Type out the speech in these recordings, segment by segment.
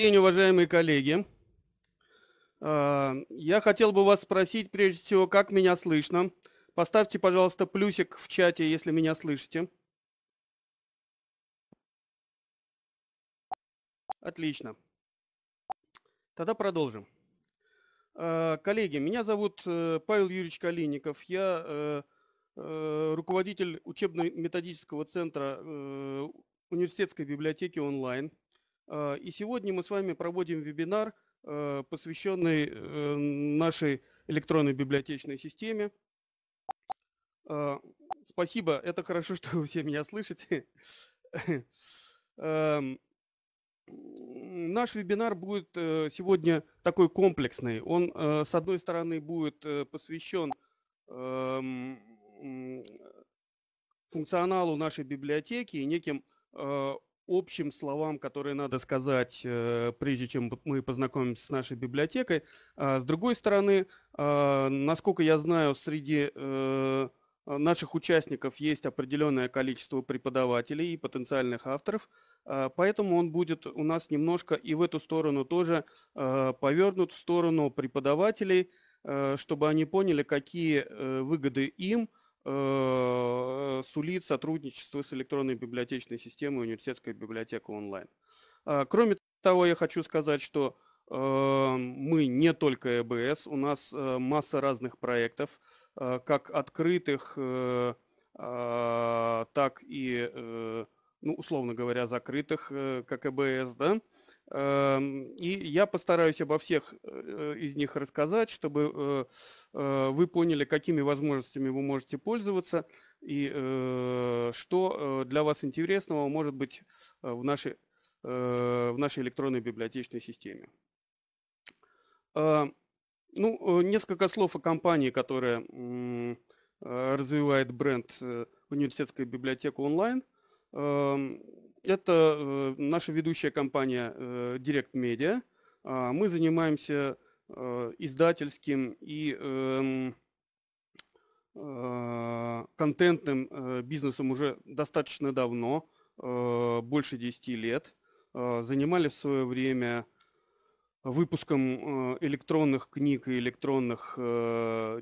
день, уважаемые коллеги. А, я хотел бы вас спросить, прежде всего, как меня слышно. Поставьте, пожалуйста, плюсик в чате, если меня слышите. Отлично. Тогда продолжим. А, коллеги, меня зовут э, Павел Юрьевич Калиников. Я э, э, руководитель учебно-методического центра университетской библиотеки онлайн – а, и сегодня мы с вами проводим вебинар, а, посвященный э, нашей электронной библиотечной системе. А, спасибо, это хорошо, что вы все меня слышите. Наш вебинар будет э, сегодня такой комплексный. Он, э, с одной стороны, будет посвящен функционалу нашей библиотеки и неким общим словам, которые надо сказать, э, прежде чем мы познакомимся с нашей библиотекой. А, с другой стороны, а, насколько я знаю, среди э, наших участников есть определенное количество преподавателей и потенциальных авторов, а, поэтому он будет у нас немножко и в эту сторону тоже повернут, в сторону преподавателей, э, чтобы они поняли, какие выгоды им Э, сулит сотрудничество с электронной библиотечной системой университетская библиотека онлайн. А, кроме того, я хочу сказать, что э, мы не только ЭБС, у нас э, масса разных проектов, как открытых, а, так и, ну, условно говоря, закрытых, как ЭБС, да. Эм, и я постараюсь обо всех из них рассказать, чтобы вы поняли, какими возможностями вы можете пользоваться и э, что э, для вас интересного может быть э, в, нашей, э, в нашей электронной библиотечной системе. Э, ну, э, несколько слов о компании, которая э, развивает бренд э, университетская библиотека онлайн. Э, это э, наша ведущая компания э, Direct Media. Э, мы занимаемся э, издательским и э, Э, контентным э, бизнесом уже достаточно давно, э, больше 10 лет. Занимались в свое время выпуском электронных книг и электронных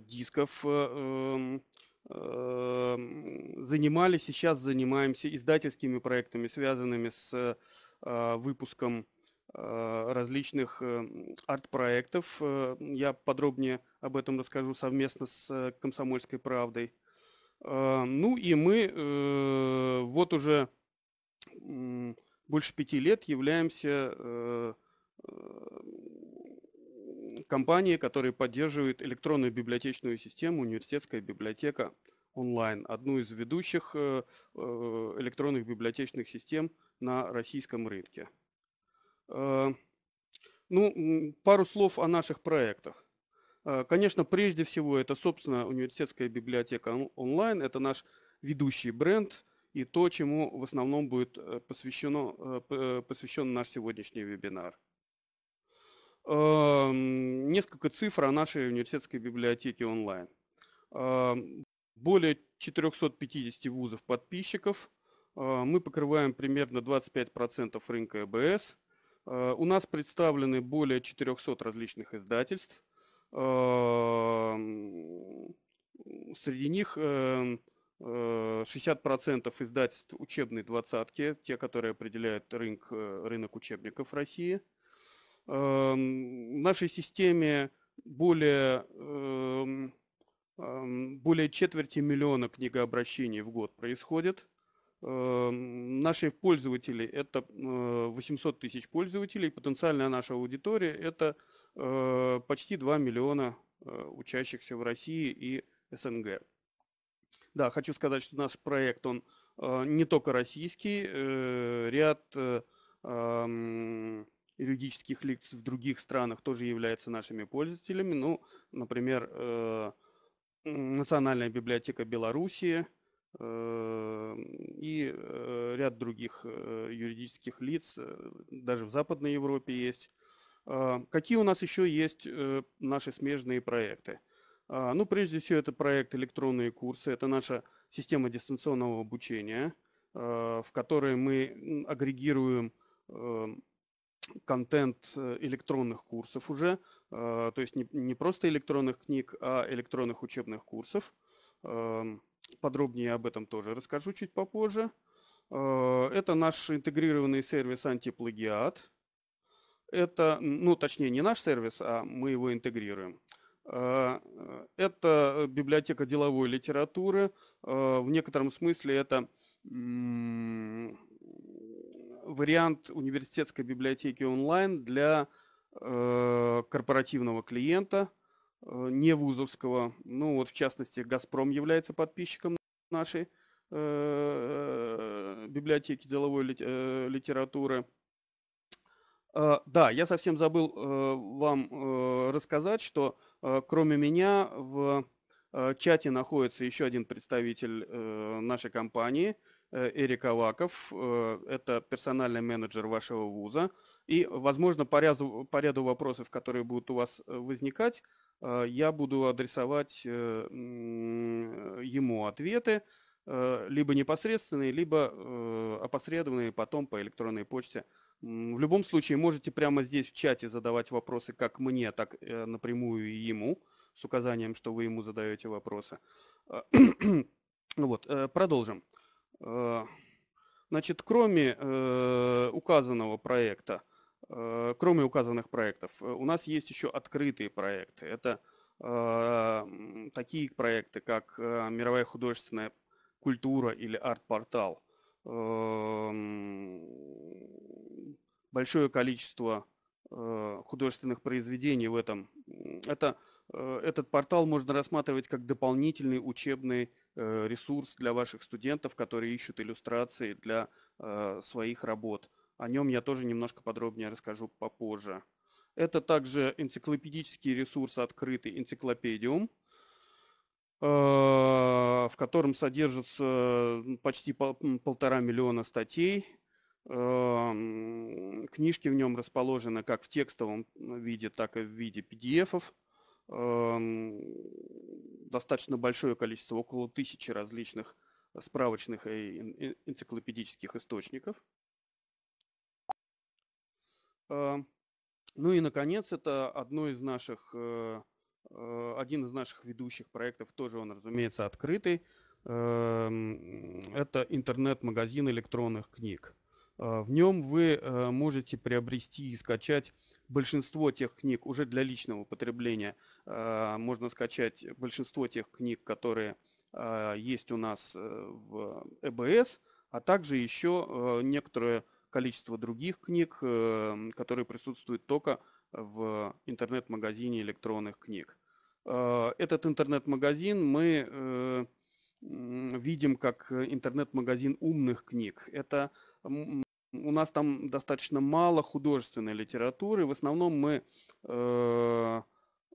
дисков. Эм, занимались, сейчас занимаемся издательскими проектами, связанными с выпуском различных арт-проектов. Я подробнее об этом расскажу совместно с э, «Комсомольской правдой». А, ну и мы э, вот уже больше пяти лет являемся э, компанией, которая поддерживает электронную библиотечную систему «Университетская библиотека онлайн», одну из ведущих электронных библиотечных систем на российском рынке. А, ну, пару слов о наших проектах. Э, конечно, прежде всего это, собственно, университетская библиотека онлайн, это наш ведущий бренд и то, чему в основном будет э, посвящено, э, посвящен наш сегодняшний вебинар. Эм, несколько цифр о нашей университетской библиотеке онлайн. Эм, более 450 вузов подписчиков. Мы покрываем примерно 25% рынка ЭБС. У нас представлены более 400 различных издательств. Эм, среди них 60% эм, э, издательств учебной двадцатки, те, которые определяют рынок, э, рынок учебников России. Эм, в нашей системе более, более четверти миллиона книгообращений в год происходит. Эм, наши пользователи это 800 э, тысяч пользователей, потенциальная наша аудитория это э, почти 2 миллиона э, учащихся в России и СНГ. Да, хочу сказать, что наш проект, он не только российский, ряд эм, юридических лиц в других странах тоже являются нашими пользователями. Ну, например, Национальная библиотека Белоруссии – Эм, и э, ряд других э, юридических лиц, э, даже в Западной Европе есть. Какие у нас еще есть наши смежные проекты? Ну, прежде всего, это проект «Электронные курсы», это наша система дистанционного обучения, в которой мы агрегируем эм, контент электронных курсов уже, то есть не, не просто электронных книг, а электронных учебных курсов. Эм, Подробнее об этом тоже расскажу чуть попозже. Э, это наш интегрированный сервис антиплагиат. Это, ну точнее, не наш сервис, а мы его интегрируем. Э, это библиотека деловой литературы. Э, в некотором смысле это вариант университетской библиотеки онлайн для корпоративного клиента – Э, не вузовского. Ну вот в частности «Газпром» является подписчиком нашей э, библиотеки деловой э, литературы. да, я совсем забыл вам рассказать, что кроме меня в чате находится еще один представитель нашей компании – Э, Эрик Аваков, э, это персональный менеджер вашего вуза. И, возможно, по ряду, по ряду вопросов, которые будут у вас э, возникать, я буду адресовать ему ответы, либо непосредственные, либо опосредованные потом по электронной почте. В любом случае, можете прямо здесь в чате задавать вопросы как мне, так напрямую и ему, с указанием, что вы ему задаете вопросы. Вот, продолжим. Продолжим. Э, значит, кроме э, указанного проекта, э, кроме указанных проектов, у нас есть еще открытые проекты. Это такие проекты, как мировая художественная культура или арт-портал. большое количество художественных произведений в этом. Это Э, этот портал можно рассматривать как дополнительный учебный э, ресурс для ваших студентов, которые ищут иллюстрации для э, своих работ. О нем я тоже немножко подробнее расскажу попозже. Это также энциклопедический ресурс открытый «Энциклопедиум», в котором содержится почти полтора миллиона статей. Книжки в нем расположены как в текстовом виде, так и в виде PDF-ов. Эм, достаточно большое количество, около тысячи различных справочных и энциклопедических источников. Эм, ну и, наконец, это одно из наших, э, э, один из наших ведущих проектов, тоже он, разумеется, открытый. Эм, это интернет-магазин электронных книг. Э, в нем вы можете приобрести и скачать большинство тех книг уже для личного потребления. Э, можно скачать большинство тех книг, которые э, есть у нас э, в ЭБС, а также еще некоторое количество других книг, которые присутствуют только в интернет-магазине электронных книг. Этот интернет-магазин мы видим как интернет-магазин умных книг. Это у нас там достаточно мало художественной литературы. В основном мы э,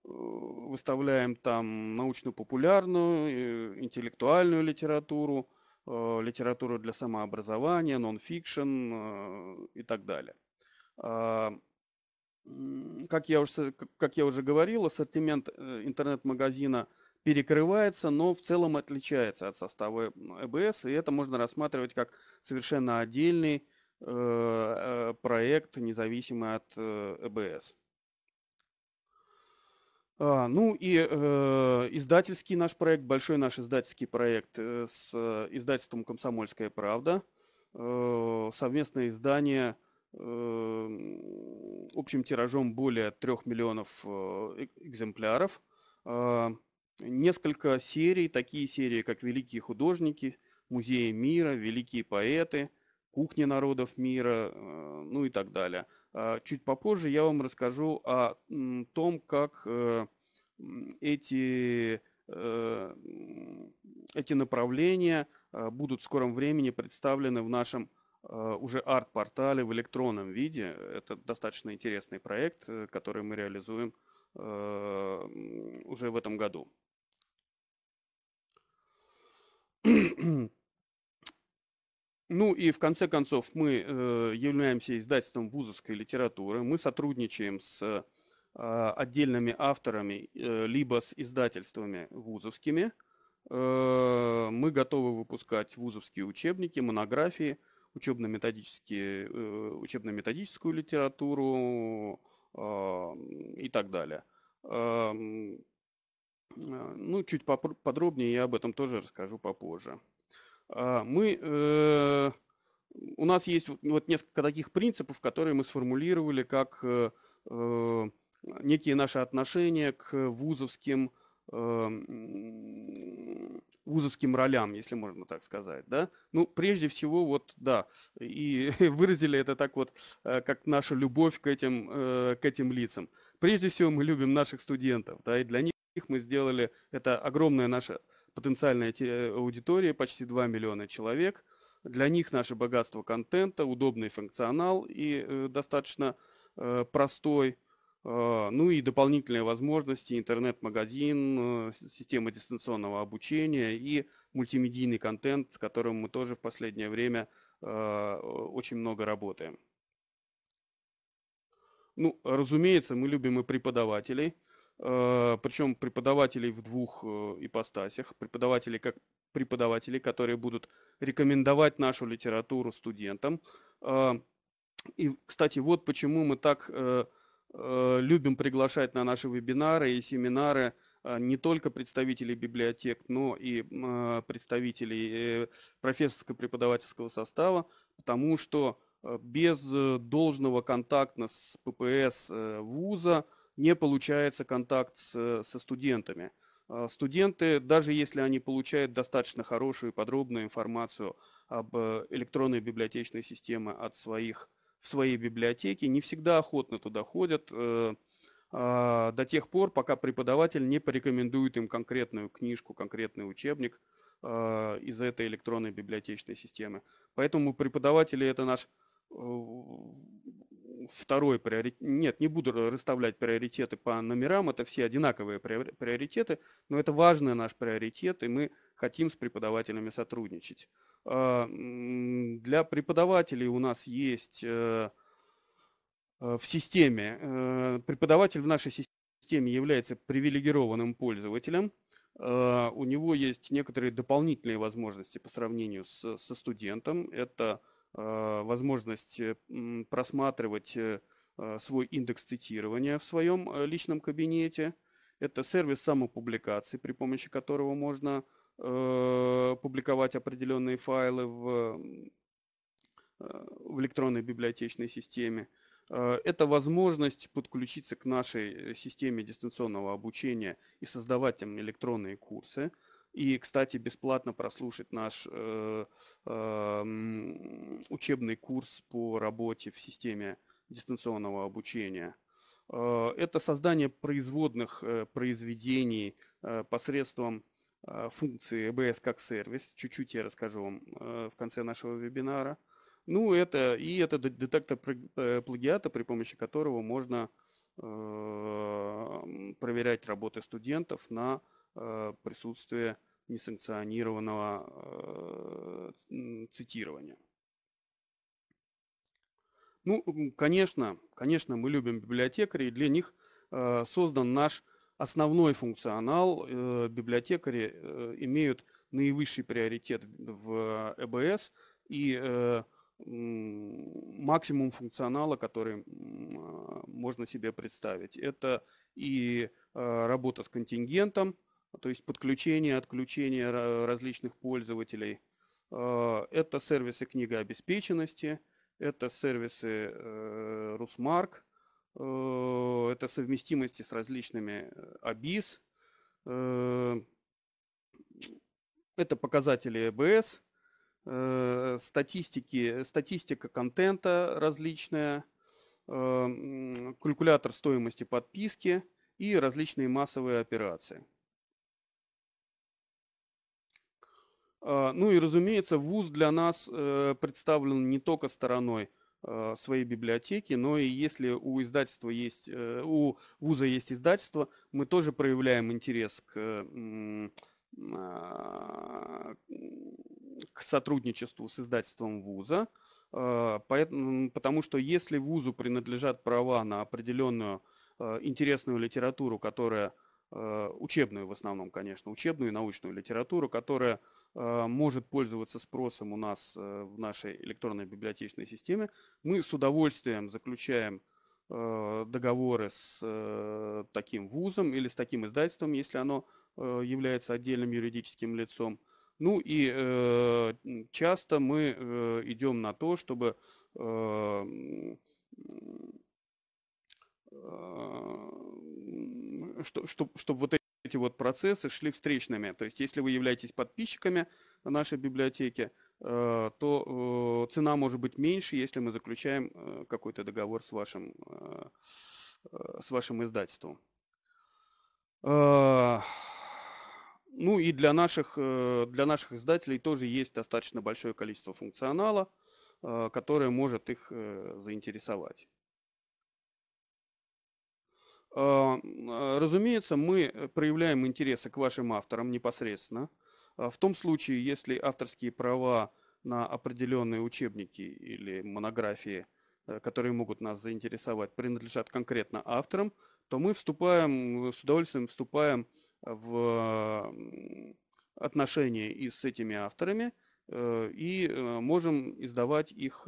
выставляем там научно-популярную, э, интеллектуальную литературу, э, литературу для самообразования, нон-фикшн э, и так далее. Э, как я, уже, как я уже говорил, ассортимент э, интернет-магазина перекрывается, но в целом отличается от состава ЭБС, и это можно рассматривать как совершенно отдельный Э, э, проект, независимый от ЭБС. Э а, ну и издательский наш проект, большой наш издательский проект с издательством «Комсомольская правда», совместное издание эм, общим тиражом более трех миллионов экземпляров, а, несколько серий, такие серии, как «Великие художники», «Музеи мира», «Великие поэты», кухне народов мира, э, ну и так далее. А, чуть попозже я вам расскажу о том, как э, эти, э, эти направления будут в скором времени представлены в нашем уже арт-портале в электронном виде. Это достаточно интересный проект, который мы реализуем уже в этом году. Ну и в конце концов мы э, являемся издательством вузовской литературы, мы сотрудничаем с э, отдельными авторами, э, либо с издательствами вузовскими. Э, мы готовы выпускать вузовские учебники, монографии, учебно-методические, э, учебно-методическую литературу э, и так далее. Э, ну, чуть подробнее я об этом тоже расскажу попозже. А, мы, э, у нас есть вот несколько таких принципов, которые мы сформулировали как э, э, некие наши отношения к вузовским вузовским ролям, если можно так сказать, да. Ну, прежде всего, вот, да, и выразили это так вот, как наша любовь к этим, к этим лицам. Прежде всего, мы любим наших студентов, да, и для них мы сделали, это огромная наша потенциальная э, аудитория почти 2 миллиона человек. Для них наше богатство контента, удобный функционал и э, достаточно э, простой, э, ну и дополнительные возможности, интернет-магазин, э, система дистанционного обучения и мультимедийный контент, с которым мы тоже в последнее время э, очень много работаем. Ну, разумеется, мы любим и преподавателей – Э, причем преподавателей в двух э, ипостасях, преподавателей как преподавателей, которые будут рекомендовать нашу литературу студентам. Э, и, кстати, вот почему мы так любим приглашать на наши вебинары и семинары не только представителей библиотек, но и представителей профессорско-преподавательского состава, потому что без должного контакта с ППС вуза – не получается контакт с, со студентами. А, студенты, даже если они получают достаточно хорошую и подробную информацию об э, электронной библиотечной системе от своих, в своей библиотеке, не всегда охотно туда ходят э, а, до тех пор, пока преподаватель не порекомендует им конкретную книжку, конкретный учебник а, из этой электронной библиотечной системы. Поэтому преподаватели – это наш э, второй приоритет. Нет, не буду расставлять приоритеты по номерам, это все одинаковые приоритеты, но это важный наш приоритет, и мы хотим с преподавателями сотрудничать. А, для преподавателей у нас есть э, э, в системе, э, преподаватель в нашей системе является привилегированным пользователем, а, у него есть некоторые дополнительные возможности по сравнению с, со студентом. Это Э, возможность э, просматривать э, свой индекс цитирования в своем личном кабинете. Это сервис самопубликации, при помощи которого можно публиковать определенные файлы в, в электронной библиотечной системе. Это возможность подключиться к нашей системе дистанционного обучения и создавать там электронные курсы – и, кстати, бесплатно прослушать наш э, э, учебный курс по работе в системе дистанционного обучения. Э, это создание производных э, произведений э, посредством э, функции EBS как сервис. Чуть-чуть я расскажу вам э, в конце нашего вебинара. Ну, это и это детектор э, плагиата, при помощи которого можно э, проверять работы студентов на Э, присутствие несанкционированного э, цитирования. Ну, конечно, конечно, мы любим библиотекарей, для них э, создан наш основной функционал. Библиотекари имеют наивысший приоритет в ЭБС и максимум функционала, который можно себе представить. Это и работа с контингентом, то есть подключение, отключение различных пользователей. А, это сервисы книга обеспеченности, это сервисы э, Русмарк, э, это совместимости с различными э, АБИС, это показатели EBS, статистики, статистика контента различная, калькулятор стоимости подписки и различные массовые операции. А, ну и, разумеется, ВУЗ для нас э, представлен не только стороной а, своей библиотеки, но и если у издательства есть, э, у вуза есть издательство, мы тоже проявляем интерес к, а, к сотрудничеству с издательством вуза, поэтому, потому что если вузу принадлежат права на определенную интересную литературу, которая Э, учебную в основном, конечно, учебную и научную литературу, которая э, может пользоваться спросом у нас э, в нашей электронной библиотечной системе. Мы с удовольствием заключаем договоры с таким вузом или с таким издательством, если оно является отдельным юридическим лицом. Ну и часто мы идем на то, чтобы э, что, чтобы вот эти вот процессы шли встречными. То есть, если вы являетесь подписчиками нашей библиотеки, э, то э, цена может быть меньше, если мы заключаем э, какой-то договор с вашим, с вашим издательством. Ну и для наших, для наших издателей тоже есть достаточно большое количество функционала, которое может их заинтересовать. А, а, разумеется, мы э, проявляем интересы к вашим авторам непосредственно. А, в том случае, если авторские права на определенные учебники или монографии, э, которые могут нас заинтересовать, принадлежат конкретно авторам, то мы вступаем, э, с удовольствием вступаем в отношения и с этими авторами и можем издавать их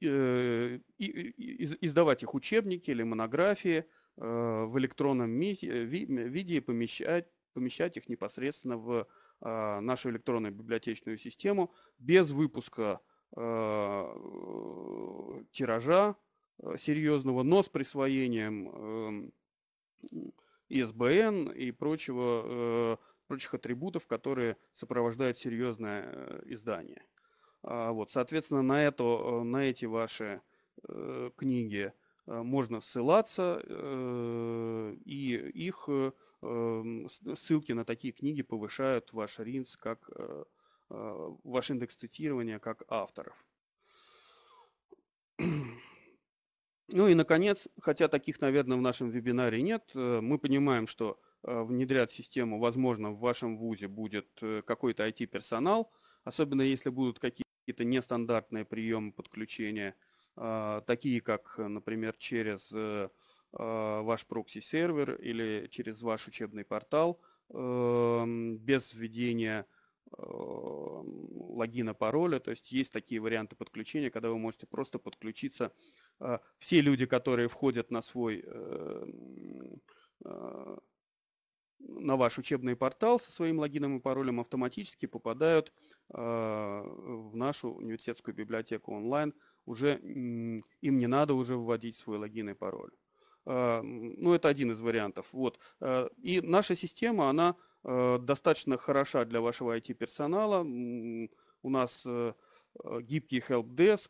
Э, издавать их учебники или монографии э, в электронном э, виде и помещать, помещать их непосредственно в а, нашу электронную библиотечную систему без выпуска тиража серьезного, но с присвоением эм, ИСБН и прочего, прочих атрибутов, которые сопровождают серьезное издание. А, вот, соответственно, на, это, э, на эти ваши э, книги э, можно ссылаться, и их ссылки на такие книги повышают ваш ринс как ваш индекс цитирования как авторов. Ну и, наконец, хотя таких, наверное, в нашем вебинаре нет, мы понимаем, что внедрять систему, возможно, в вашем вузе будет какой-то IT-персонал, особенно если будут какие-то какие-то нестандартные приемы подключения, а, такие как, например, через э, а, ваш прокси-сервер или через ваш учебный портал эм, без введения эм, логина, пароля. То есть есть такие варианты подключения, когда вы можете просто подключиться. А, все люди, которые входят на свой эм, на ваш учебный портал со своим логином и паролем автоматически попадают Э, в нашу университетскую библиотеку онлайн, уже им не надо уже вводить свой логин и пароль. Э, ну, это один из вариантов. Вот. Э, и наша система, она достаточно хороша для вашего IT-персонала. У нас гибкий helpdesk,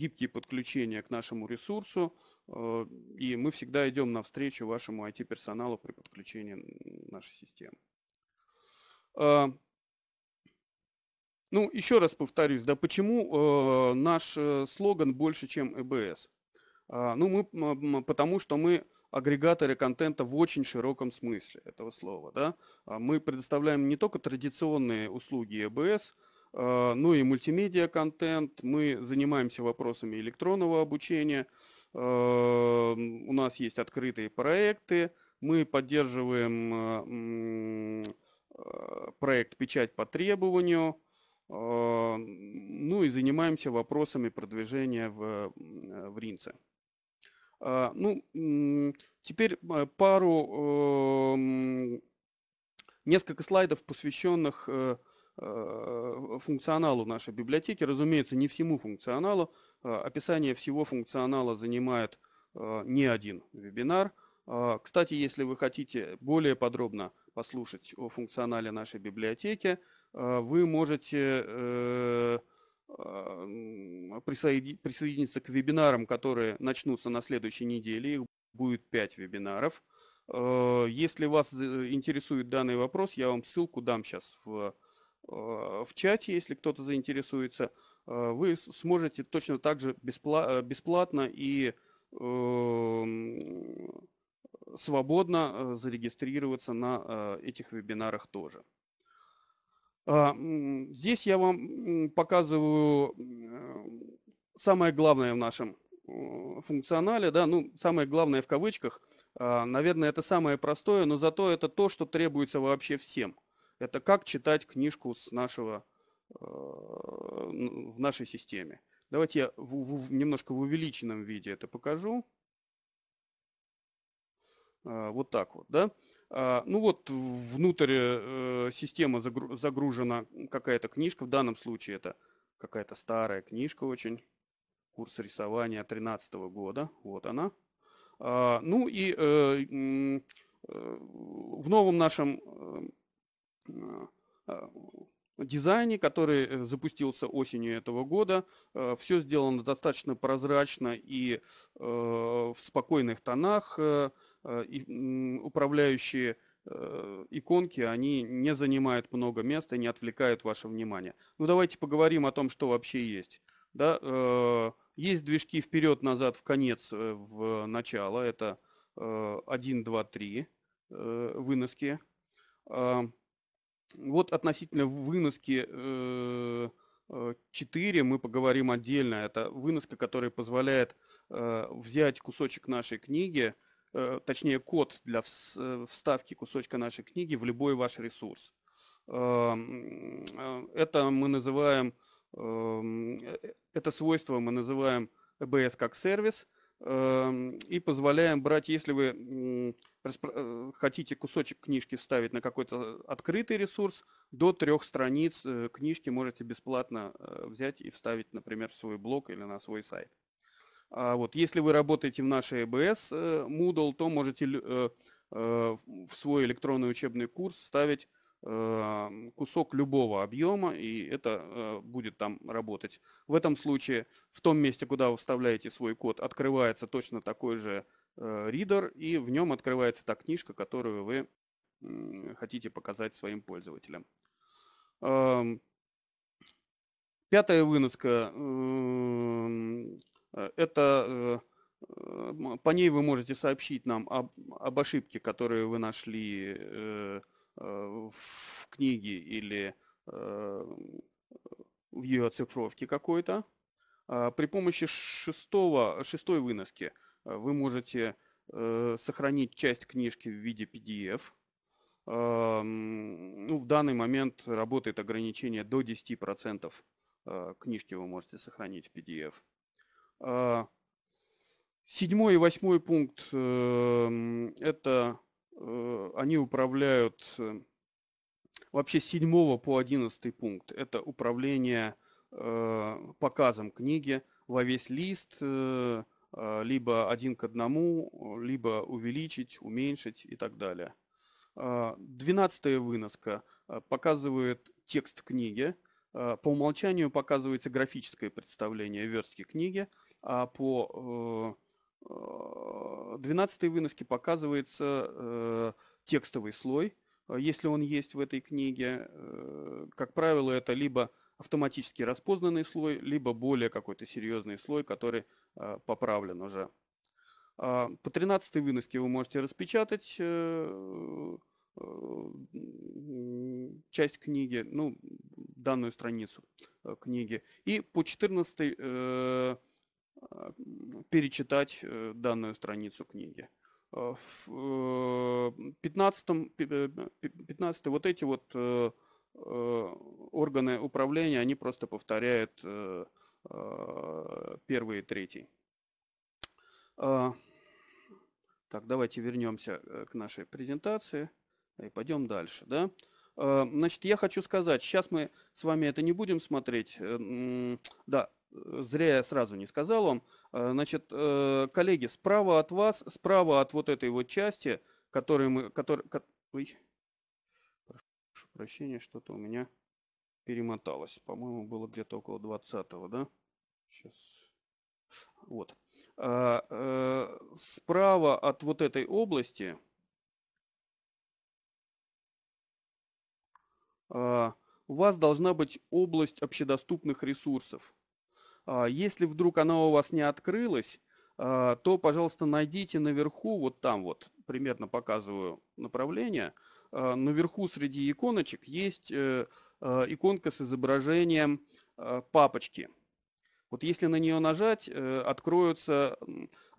гибкие подключения к нашему ресурсу, и мы всегда идем навстречу вашему IT-персоналу при подключении нашей системы. А, ну, еще раз повторюсь, да, почему э, наш э, слоган больше, чем ЭБС? А, ну, мы, потому что мы агрегаторы контента в очень широком смысле этого слова, да. А мы предоставляем не только традиционные услуги ЭБС, э, но и мультимедиа контент, мы занимаемся вопросами электронного обучения, у нас есть открытые проекты, мы поддерживаем Э, проект «Печать по требованию», э, ну и занимаемся вопросами продвижения в, э, в Ринце. Ну, теперь пару, несколько слайдов, посвященных функционалу нашей библиотеки. Разумеется, не всему функционалу. Описание всего функционала занимает не один вебинар. Кстати, если вы хотите более подробно послушать о функционале нашей библиотеки, э, вы можете э, э, присоединиться к вебинарам, которые начнутся на следующей неделе. Их будет 5 вебинаров. Если вас интересует данный вопрос, я вам ссылку дам сейчас в, в чате, если кто-то заинтересуется. Вы сможете точно так же бесплатно и свободно э, зарегистрироваться на э, этих вебинарах тоже. А, здесь я вам показываю самое главное в нашем функционале, да, ну, самое главное в кавычках, а, наверное, это самое простое, но зато это то, что требуется вообще всем. Это как читать книжку с нашего, э, в нашей системе. Давайте я в, в, немножко в увеличенном виде это покажу. Э, вот так вот, да? А, ну вот внутрь э, системы загружена какая-то книжка, в данном случае это какая-то старая книжка очень, курс рисования 2013 года, вот она. А, ну и э, в новом нашем дизайне, который э, запустился осенью этого года. Э, Все сделано достаточно прозрачно и э, в спокойных тонах. И управляющие иконки, они не занимают много места не отвлекают ваше внимание. Ну давайте поговорим о том, что вообще есть. Да, есть движки вперед-назад, в конец, в начало. Это 1, 2, 3 выноски. Вот относительно выноски э, 4 э, мы поговорим отдельно. Это выноска, которая позволяет э, взять кусочек нашей книги, э, точнее код для вставки кусочка нашей книги в любой ваш ресурс. Эм, это мы называем, эм, это свойство мы называем EBS как сервис эм, и позволяем брать, если вы Э, хотите кусочек книжки вставить на какой-то э, открытый ресурс, до трех страниц э, книжки можете бесплатно взять и вставить, например, в свой блог или на свой сайт. А вот, если вы работаете в нашей ЭБС Moodle, то можете в свой электронный учебный курс вставить кусок любого объема, и это будет там работать. В этом случае в том месте, куда вы вставляете свой код, открывается точно такой же Reader, э, и в нем открывается та книжка, которую вы хотите показать своим пользователям. Эм, пятая выноска эм, – э, это э, по ней вы можете сообщить нам об, об ошибке, которую вы нашли в книге или в ее оцифровке какой-то. А, при помощи шестого, шестой выноски – Э, вы можете э, сохранить часть книжки в виде PDF. Эм, ну, в данный момент работает ограничение до 10% э, книжки вы можете сохранить в PDF. Седьмой и восьмой пункт эм, – это они управляют вообще с 7 по 11 пункт. Это управление показом книги во весь лист, Э, либо один к одному, э, либо увеличить, уменьшить и так далее. Э, двенадцатая выноска показывает текст книги. По умолчанию показывается графическое представление верстки книги, а по двенадцатой выноске показывается текстовый слой, если он есть в этой книге. Как правило, это либо автоматически распознанный слой, либо более какой-то серьезный слой, который а, поправлен уже. А, по 13 выноске вы можете распечатать э, э, часть книги, ну, данную страницу э, книги. И по 14 а, перечитать данную страницу книги. В 15, 15 вот эти вот Э, органы управления, они просто повторяют э, э, первый и третий. А, так, давайте вернемся к нашей презентации и пойдем дальше. Да? А, значит, я хочу сказать, сейчас мы с вами это не будем смотреть. Да, зря я сразу не сказал вам. А, значит, коллеги, справа от вас, справа от вот этой вот части, которую мы... Который, ой, прощения, что-то у меня перемоталось. По-моему, было где-то около 20 да? Сейчас. Вот. А, а, справа от вот этой области а, у вас должна быть область общедоступных ресурсов. А, если вдруг она у вас не открылась, а, то, пожалуйста, найдите наверху, вот там вот, примерно показываю направление – Э, наверху среди иконочек есть э, э, иконка с изображением папочки. Вот если на нее нажать, откроются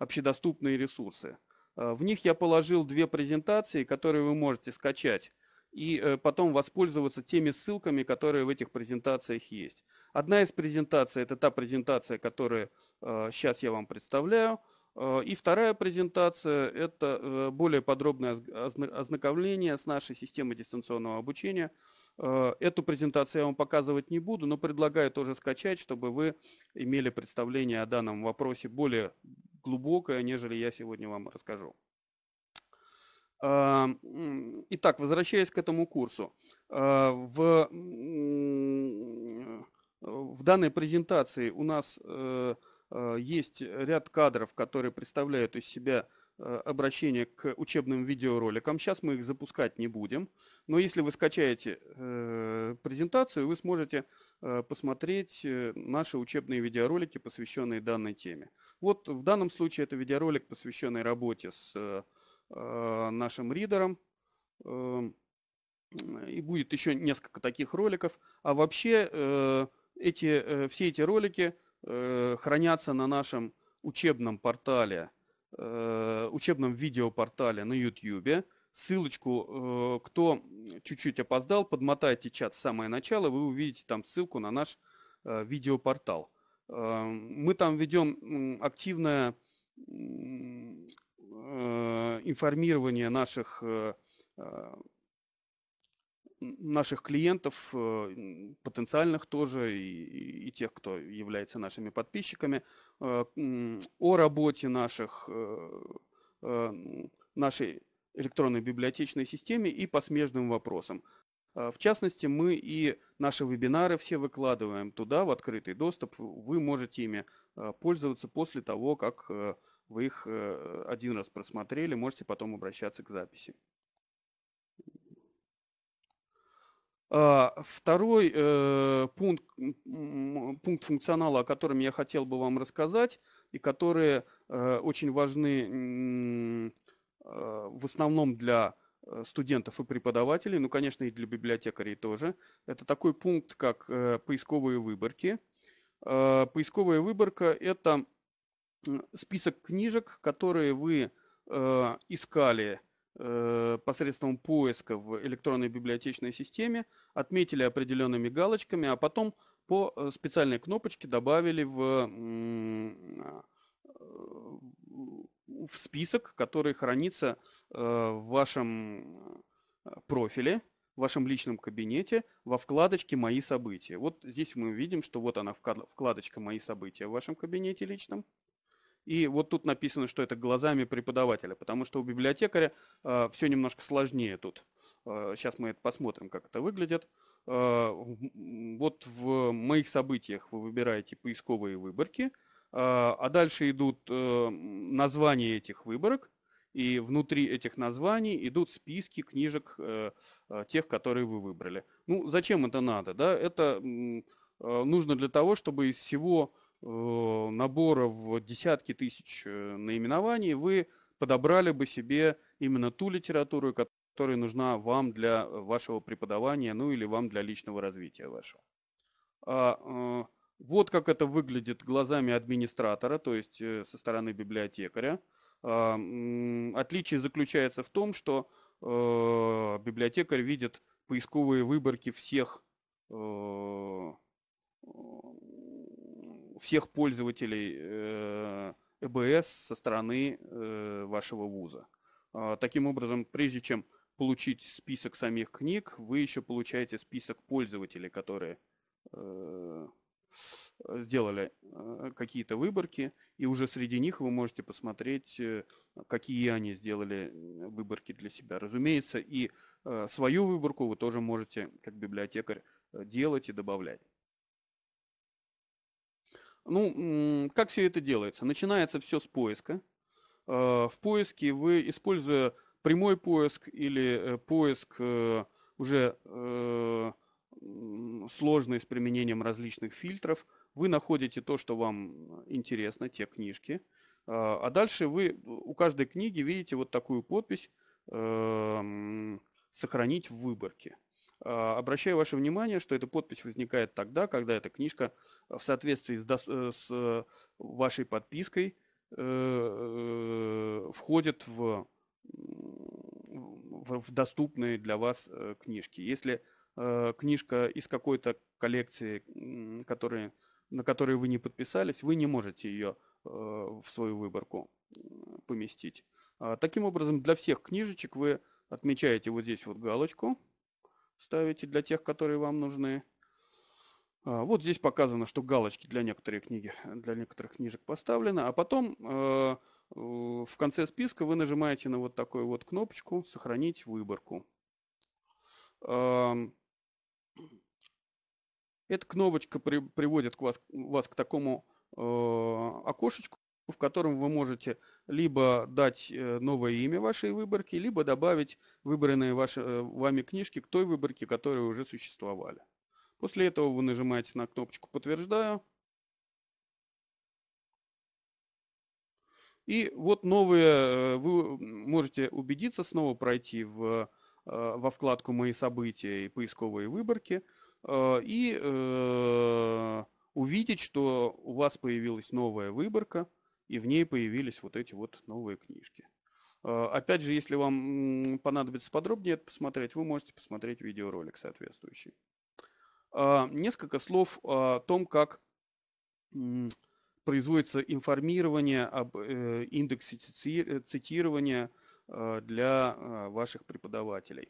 общедоступные ресурсы. В них я положил две презентации, которые вы можете скачать и потом воспользоваться теми ссылками, которые в этих презентациях есть. Одна из презентаций – это та презентация, которую сейчас я вам представляю – Э, и вторая презентация – это э, более подробное ознакомление с нашей системой дистанционного обучения. Э, эту презентацию я вам показывать не буду, но предлагаю тоже скачать, чтобы вы имели представление о данном вопросе более глубокое, нежели я сегодня вам расскажу. Итак, возвращаясь к этому курсу. В, в данной презентации у нас Э, есть ряд кадров, которые представляют из себя э, обращение к учебным видеороликам. Сейчас мы их запускать не будем, но если вы скачаете э, презентацию, вы сможете посмотреть наши учебные видеоролики, посвященные данной теме. Вот в данном случае это видеоролик, посвященный работе с нашим ридером. Эм, и будет еще несколько таких роликов. А вообще эти, все эти ролики Э, хранятся на нашем учебном портале, э, учебном видеопортале на YouTube. Ссылочку, э, кто чуть-чуть опоздал, подмотайте чат с самое начало, вы увидите там ссылку на наш видеопортал. Эм, мы там ведем активное информирование наших наших клиентов, э, потенциальных тоже и, и тех, кто является нашими подписчиками, э, о работе наших, э, нашей электронной библиотечной системе и по смежным вопросам. В частности, мы и наши вебинары все выкладываем туда в открытый доступ. Вы можете ими пользоваться после того, как вы их один раз просмотрели, можете потом обращаться к записи. А, второй э, пункт, пункт функционала, о котором я хотел бы вам рассказать, и которые э, очень важны а, в основном для э, студентов и преподавателей, ну, конечно, и для библиотекарей тоже. Это такой пункт, как поисковые выборки. А, поисковая выборка – это список книжек, которые вы искали – Э, посредством поиска в электронной библиотечной системе, отметили определенными галочками, а потом по э, специальной кнопочке добавили в, э, в список, который хранится в вашем профиле, в вашем личном кабинете во вкладочке «Мои события». Вот здесь мы видим, что вот она вкладочка «Мои события» в вашем кабинете личном. И вот тут написано, что это глазами преподавателя, потому что у библиотекаря э, а, все немножко сложнее тут. Э, а, сейчас мы это посмотрим, как это выглядит. Э, вот в моих событиях вы выбираете поисковые выборки, э, а дальше идут э, названия этих выборок, и внутри этих названий идут списки книжек э, э тех, которые вы выбрали. Ну, зачем это надо? Да? Это э, нужно для того, чтобы из всего Э, набора в десятки тысяч э, наименований, вы подобрали бы себе именно ту литературу, которая нужна вам для вашего преподавания, ну или вам для личного развития вашего. А, э, вот как это выглядит глазами администратора, то есть со стороны библиотекаря. А, отличие заключается в том, что библиотекарь видит поисковые выборки всех всех пользователей ЭБС э со стороны э, вашего вуза. А, таким образом, прежде чем получить список самих книг, вы еще получаете список пользователей, которые э, сделали какие-то выборки, и уже среди них вы можете посмотреть, какие они сделали выборки для себя. Разумеется, и свою выборку вы тоже можете, как библиотекарь, делать и добавлять. Ну, как все это делается? Начинается все с поиска. Э, в поиске вы, используя прямой поиск или э, поиск э, уже сложный с применением различных фильтров, вы находите то, что вам интересно, те книжки. А дальше вы у каждой книги видите вот такую подпись «Сохранить в выборке». А, обращаю ваше внимание, что эта подпись возникает тогда, когда эта книжка э, в соответствии с, э, с э, вашей подпиской входит в, в доступные для вас книжки. Если книжка из какой-то коллекции, которые, на которую вы не подписались, вы не можете ее в свою выборку поместить. А, таким образом, для всех книжечек вы отмечаете вот здесь вот галочку – ставите для тех, которые вам нужны. А, вот здесь показано, что галочки для некоторых книги, э, для некоторых книжек поставлены, а потом э, в конце списка вы нажимаете на вот такую вот кнопочку «Сохранить выборку». эта кнопочка приводит вас, вас к такому э, окошечку, в котором вы можете либо дать э, новое имя вашей выборке, либо добавить выбранные ваши, э, вами книжки к той выборке, которые уже существовали. После этого вы нажимаете на кнопочку «Подтверждаю». И вот новые, э, вы можете убедиться снова пройти в, во вкладку «Мои события» и «Поисковые выборки» и увидеть, что у вас появилась новая выборка – и в ней появились вот эти вот новые книжки. А, опять же, если вам понадобится подробнее это посмотреть, вы можете посмотреть видеоролик соответствующий. А, несколько слов о том, как производится информирование об э, индексе цитирования а, для ваших преподавателей.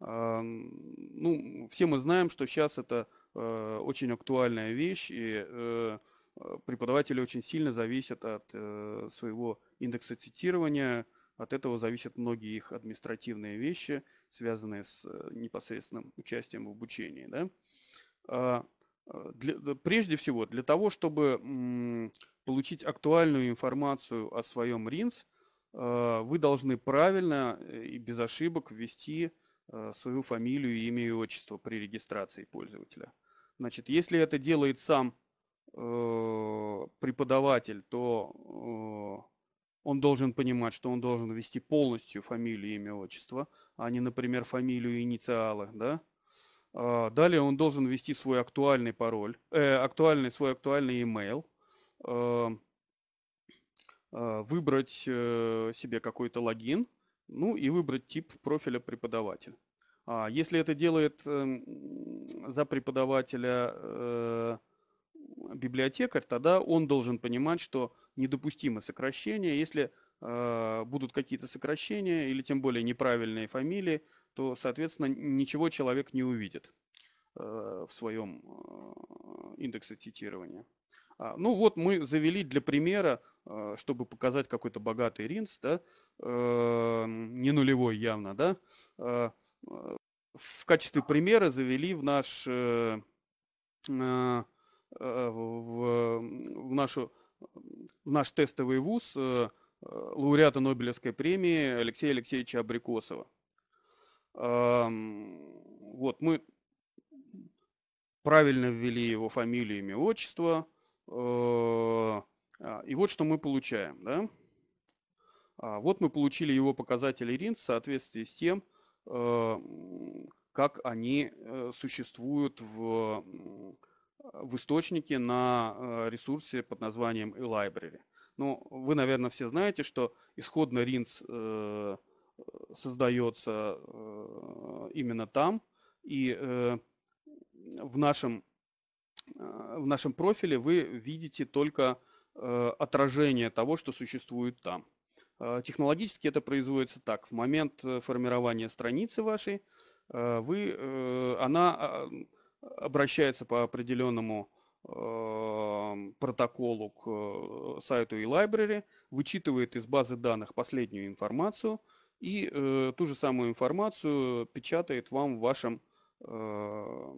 Ну, все мы знаем, что сейчас это очень актуальная вещь, и э, Э, преподаватели очень сильно зависят от э, своего индекса цитирования, от этого зависят многие их административные вещи, связанные с э, непосредственным участием в обучении. Да? А, э, для, прежде всего, для того, чтобы м, получить актуальную информацию о своем РИНС, э, вы должны правильно э, и без ошибок ввести свою фамилию, имя и отчество при регистрации пользователя. Значит, если это делает сам Э, преподаватель, то э, он должен понимать, что он должен ввести полностью фамилию, имя, отчество, а не, например, фамилию и инициалы, да? А, далее он должен ввести свой актуальный пароль, э, актуальный, свой актуальный email, э, э, выбрать э, себе какой-то логин, ну и выбрать тип профиля преподаватель. А если это делает э, за преподавателя э, библиотекарь, тогда он должен понимать, что недопустимо сокращение. Если э, будут какие-то сокращения или тем более неправильные фамилии, то, соответственно, ничего человек не увидит э, в своем э, индексе цитирования. А, ну вот мы завели для примера, э, чтобы показать какой-то богатый ринс, да, э, не нулевой явно, да, э, э в качестве примера завели в наш э, э Э, в, в, нашу, в наш тестовый вуз э, лауреата Нобелевской премии Алексея Алексеевича Абрикосова. Эм, вот, мы правильно ввели его фамилию, имя, отчество. Э, а, и вот что мы получаем. Да? А, вот мы получили его показатели РИН в соответствии с тем, как они существуют в Э, в источнике на э, ресурсе под названием eLibrary. Ну, вы, наверное, все знаете, что исходно RINS э, создается именно там, и в нашем, в нашем профиле вы видите только отражение того, что существует там. Технологически это производится так. В момент формирования страницы вашей вы, она а, обращается по определенному эм, протоколу к э, сайту и e library, вычитывает из базы данных последнюю информацию и э, ту же самую информацию печатает вам в вашем, э,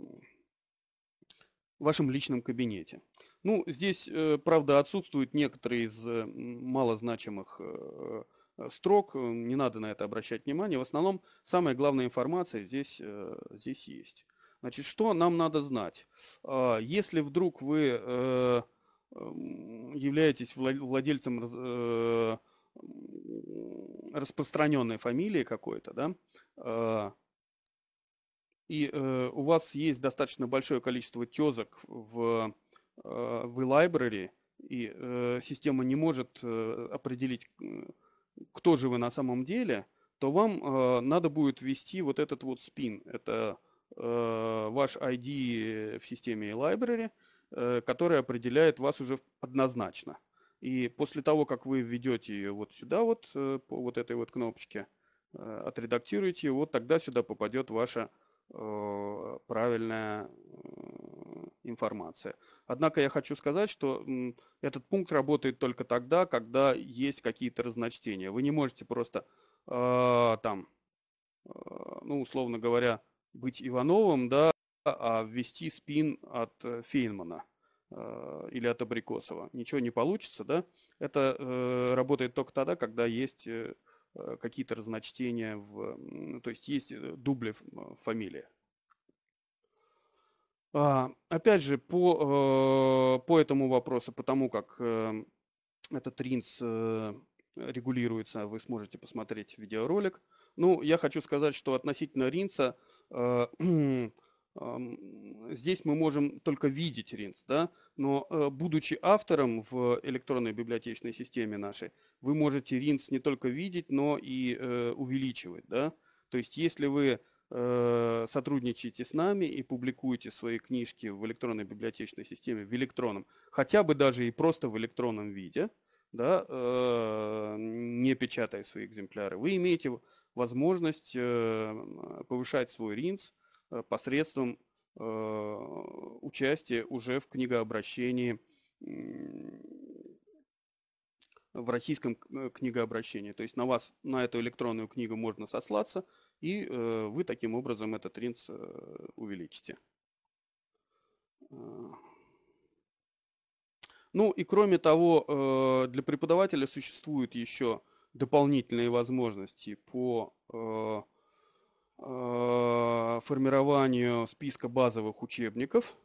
вашем личном кабинете. Ну, здесь, э, правда, отсутствуют некоторые из э, малозначимых э, э, строк, не надо на это обращать внимание. В основном самая главная информация здесь, э, здесь есть. Значит, что нам надо знать? А, если вдруг вы э, являетесь владельцем э, распространенной фамилии какой-то, да, а, и э, у вас есть достаточно большое количество тезок в, а, в library, и система не может определить, кто же вы на самом деле, то вам надо будет ввести вот этот вот спин. Это Э, ваш ID в системе и library э, которая определяет вас уже однозначно. И после того, как вы введете ее вот сюда, вот э, по вот этой вот кнопочке, отредактируете ее, вот тогда сюда попадет ваша правильная информация. Однако я хочу сказать, что этот пункт работает только тогда, когда есть какие-то разночтения. Вы не можете просто там, ну, условно говоря, быть Ивановым, да, а ввести спин от э, Фейнмана э, или от Абрикосова. Ничего не получится, да? Это э, работает только тогда, когда есть э, э какие-то разночтения, в, то есть есть э, дубли в фамилии. А, опять же, по, по этому вопросу, потому как этот ринс регулируется, вы сможете посмотреть видеоролик. Ну, я хочу сказать, что относительно ринца Э, здесь мы можем только видеть ринс, да? но э, будучи автором в электронной библиотечной системе нашей, вы можете ринс не только видеть, но и э, увеличивать. Да? То есть если вы сотрудничаете с нами и публикуете свои книжки в электронной библиотечной системе в электронном, хотя бы даже и просто в электронном виде, да, не печатая свои экземпляры, вы имеете возможность э, повышать свой ринс э, посредством э, участия уже в книгообращении в российском книгообращении. То есть на вас, на эту электронную книгу можно сослаться, и вы таким образом этот ринс увеличите. Ну и кроме того, для преподавателя существует еще дополнительные возможности по э, э, формированию списка базовых учебников.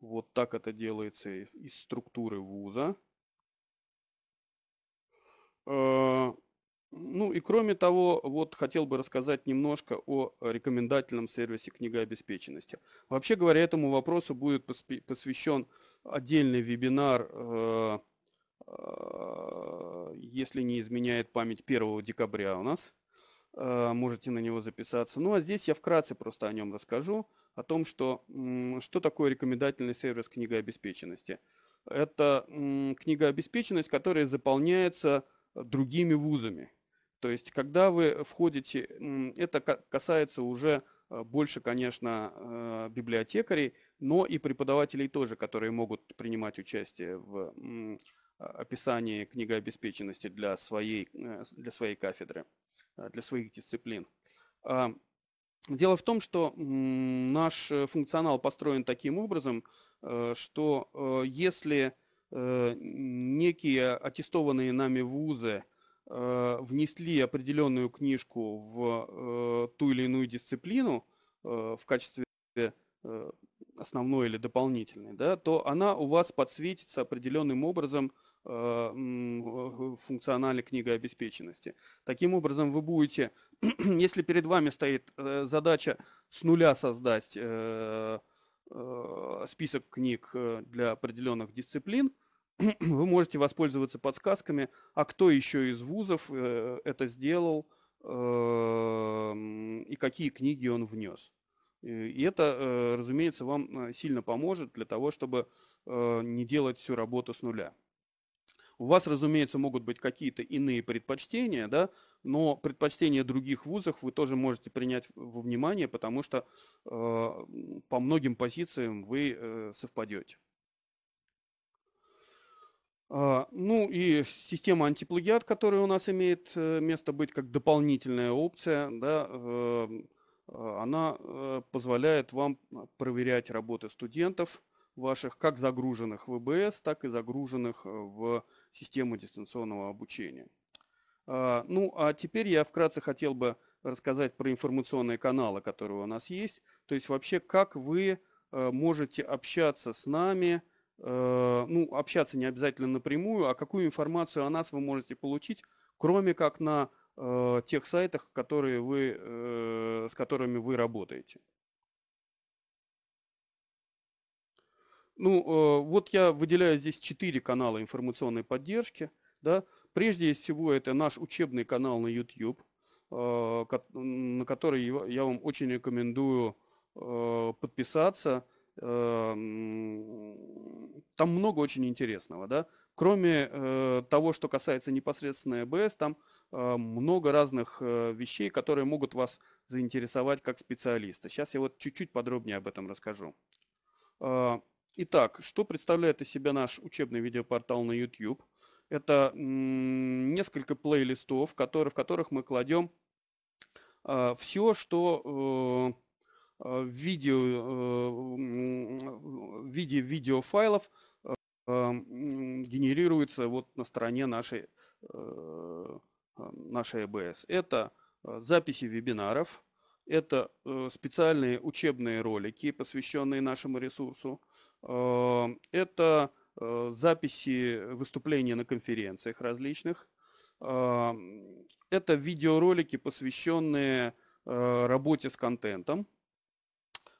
Вот так это делается из, структуры вуза. Э, ну и кроме того, вот хотел бы рассказать немножко о рекомендательном сервисе книгообеспеченности. Вообще говоря, этому вопросу будет посвящен отдельный вебинар Э, если не изменяет память 1 декабря у нас. Э, можете на него записаться. Ну а здесь я вкратце просто о нем расскажу, о том, что, что такое рекомендательный сервис книга обеспеченности. Это книга обеспеченность, которая заполняется другими вузами. То есть, когда вы входите, это касается уже э, больше, конечно, библиотекарей, но и преподавателей тоже, которые могут принимать участие в описании книга обеспеченности для своей, э, для своей кафедры, э, для своих дисциплин. А, дело в том, что наш э, функционал построен таким образом, что если некие аттестованные нами вузы внесли определенную книжку в ту или иную дисциплину в качестве основной или дополнительной, да, то она у вас подсветится определенным образом Э, в функционале книгообеспеченности. Таким образом, вы будете, если перед вами стоит э, задача с нуля создать э, список книг для определенных дисциплин, вы можете воспользоваться подсказками, а кто еще из вузов это сделал эм, и какие книги он внес. И это, разумеется, вам сильно поможет для того, чтобы не делать всю работу с нуля. У вас, разумеется, могут быть какие-то иные предпочтения, да, но предпочтения других вузов вы тоже можете принять во внимание, потому что э, по многим позициям вы э, совпадете. А, ну и система антиплагиат, которая у нас имеет э, место быть как дополнительная опция, да, э, а, она э, позволяет вам проверять работы студентов ваших, как загруженных в ВБС, так и загруженных в систему дистанционного обучения. А, ну, а теперь я вкратце хотел бы рассказать про информационные каналы, которые у нас есть. То есть вообще, как вы э, можете общаться с нами, э, ну, общаться не обязательно напрямую, а какую информацию о нас вы можете получить, кроме как на э, тех сайтах, которые вы, с которыми вы работаете. Ну, э, вот я выделяю здесь четыре канала информационной поддержки. Да? Прежде всего, это наш учебный канал на YouTube, э, на который я вам очень рекомендую э, подписаться. Там много очень интересного, да. Кроме того, что касается непосредственно ЭБС, там много разных вещей, которые могут вас заинтересовать как специалиста. Сейчас я вот чуть-чуть подробнее об этом расскажу. Итак, что представляет из себя наш учебный видеопортал на YouTube? Это несколько плейлистов, которые, в которых мы кладем э, а, все, что э, э в, э, виде видеофайлов э, генерируется вот на стороне нашей, э, э нашей ЭБС. Это э, записи вебинаров, это э, специальные учебные ролики, посвященные нашему ресурсу. Э, это э, записи выступлений на конференциях различных. Это видеоролики, посвященные работе с контентом.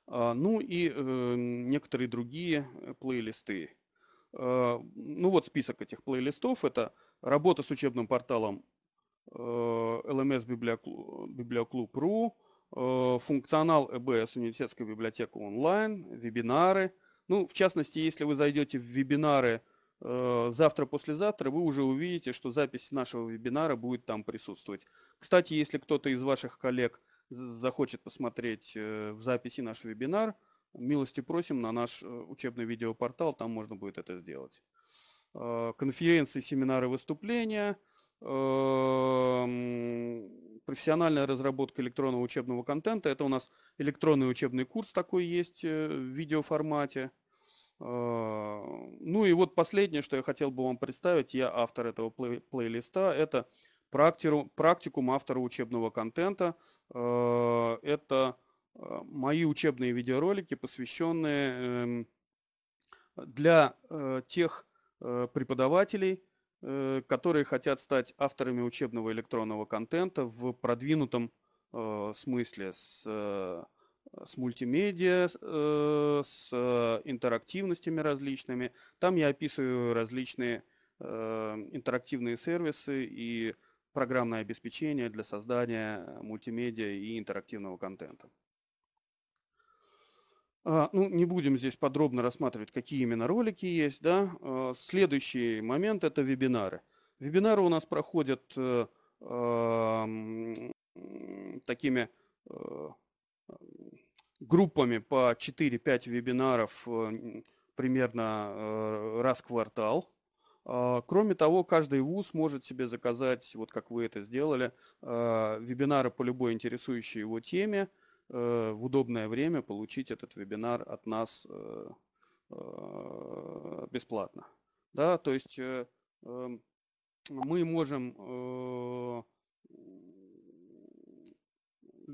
Ну и некоторые другие плейлисты. Ну вот список этих плейлистов. Это работа с учебным порталом LMS Библиоклуб.ру, Э, функционал ЭБС университетской библиотеки онлайн, вебинары. Ну, в частности, если вы зайдете в вебинары э, завтра-послезавтра, вы уже увидите, что запись нашего вебинара будет там присутствовать. Кстати, если кто-то из ваших коллег захочет посмотреть э, в записи наш вебинар, милости просим на наш учебный видеопортал, там можно будет это сделать. Конференции, семинары, выступления, профессиональная разработка электронного учебного контента. Это у нас электронный учебный курс такой есть э, в видеоформате. Э, ну и вот последнее, что я хотел бы вам представить, я автор этого плей- плейлиста, это практикум автора учебного контента. Э, это мои учебные видеоролики, посвященные эм, для тех преподавателей, Э, которые хотят стать авторами учебного электронного контента в продвинутом э, смысле с, э, с мультимедиа, э, с интерактивностями различными. Там я описываю различные э, интерактивные сервисы и программное обеспечение для создания мультимедиа и интерактивного контента. А, ну, не будем здесь подробно рассматривать, какие именно ролики есть. Да? А, следующий момент – это вебинары. Вебинары у нас проходят э, такими э, группами по 4-5 вебинаров э, примерно раз в квартал. А, кроме того, каждый вуз может себе заказать, вот как вы это сделали, вебинары по любой интересующей его теме – Э, в удобное время получить этот вебинар от нас э, э, бесплатно. Да, то есть эм, мы можем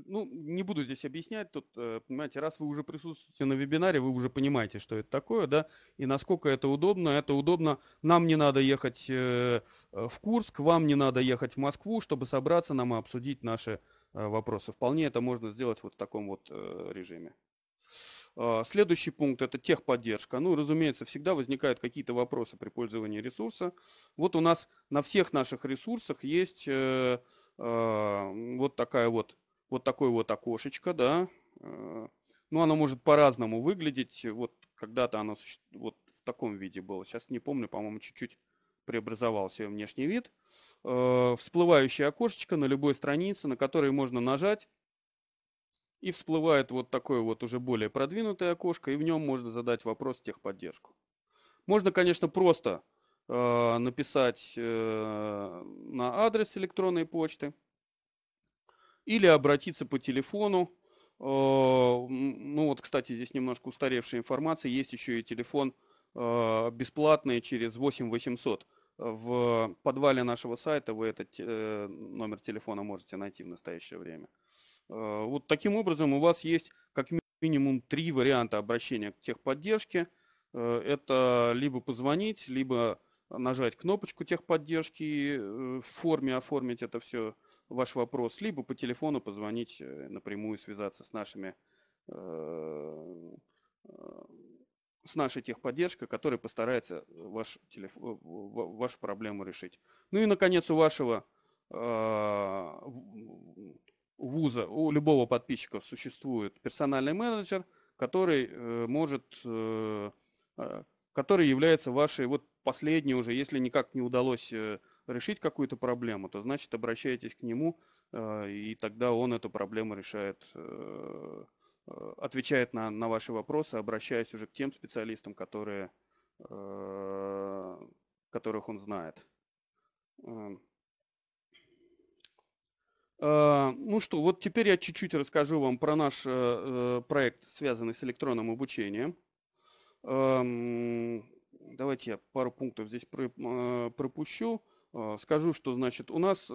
ну, не буду здесь объяснять, тут, понимаете, раз вы уже присутствуете на вебинаре, вы уже понимаете, что это такое, да, и насколько это удобно. Это удобно, нам не надо ехать в Курск, вам не надо ехать в Москву, чтобы собраться нам и обсудить наши Э, вопросы. Вполне это можно сделать вот в таком вот э, режиме. А, следующий пункт – это техподдержка. Ну, разумеется, всегда возникают какие-то вопросы при пользовании ресурса. Вот у нас на всех наших ресурсах есть э, а, вот такая вот, вот такое вот окошечко, да. Ну, оно может по-разному выглядеть. Вот когда-то оно вот в таком виде было. Сейчас не помню, по-моему, чуть-чуть преобразовался ее внешний вид. Э, всплывающее окошечко на любой странице, на которой можно нажать. И всплывает вот такое вот уже более продвинутое окошко, и в нем можно задать вопрос в техподдержку. Можно, конечно, просто э, написать э, на адрес электронной почты или обратиться по телефону. Э, ну вот, кстати, здесь немножко устаревшая информация. Есть еще и телефон э, бесплатный через 8800. В подвале нашего сайта вы этот э, номер телефона можете найти в настоящее время. Э, вот таким образом у вас есть как минимум три варианта обращения к техподдержке. Э, это либо позвонить, либо нажать кнопочку техподдержки, в форме оформить это все, ваш вопрос, либо по телефону позвонить напрямую, связаться с нашими с нашей техподдержкой, который постарается э, ваш телеф... Э, вашу проблему решить. Ну и, наконец, у вашего э, вуза, у любого подписчика существует персональный менеджер, который э, может, э, а, который является вашей вот последней уже, если никак не удалось э, решить какую-то проблему, то значит обращайтесь к нему, а, и тогда он эту проблему решает Э, отвечает на, на ваши вопросы, обращаясь уже к тем специалистам, которые, э, которых он знает. Э, ну что, вот теперь я чуть-чуть расскажу вам про наш проект, связанный с электронным обучением. Эм, давайте я пару пунктов здесь пропущу. Скажу, что значит у нас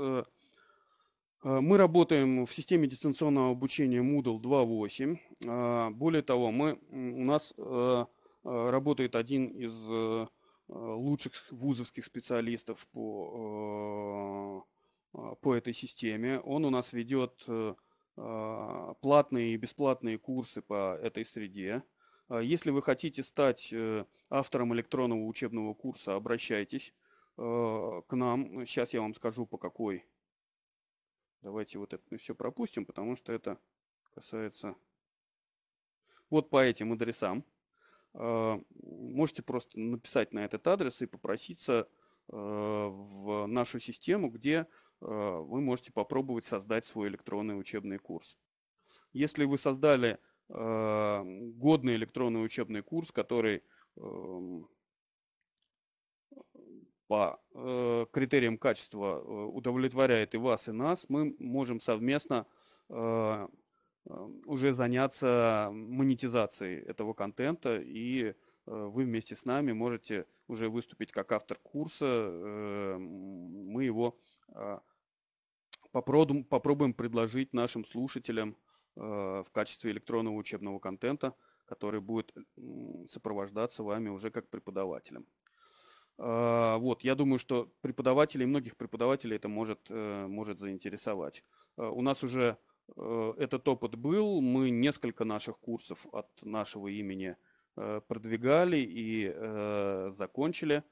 Э, мы работаем в системе дистанционного обучения Moodle 2.8. Э, более того, мы, у нас э, работает один из лучших вузовских специалистов по, по этой системе. Он у нас ведет платные и бесплатные курсы по этой среде. Если вы хотите стать автором электронного учебного курса, обращайтесь к нам. Сейчас я вам скажу, по какой Давайте вот это мы все пропустим, потому что это касается вот по этим адресам. А, можете просто написать на этот адрес и попроситься а, в нашу систему, где а, вы можете попробовать создать свой электронный учебный курс. Если вы создали годный электронный учебный курс, который по э, критериям качества э, удовлетворяет и вас, и нас, мы можем совместно э, э уже заняться монетизацией этого контента, и э, вы вместе с нами можете уже выступить как автор курса. Мы его попробуем, попробуем предложить нашим слушателям в качестве электронного учебного контента, который будет сопровождаться вами уже как преподавателем. А, вот, я думаю, что преподавателей, многих преподавателей это может, э, может заинтересовать. А, у нас уже э, этот опыт был, мы несколько наших курсов от нашего имени э, продвигали и закончили,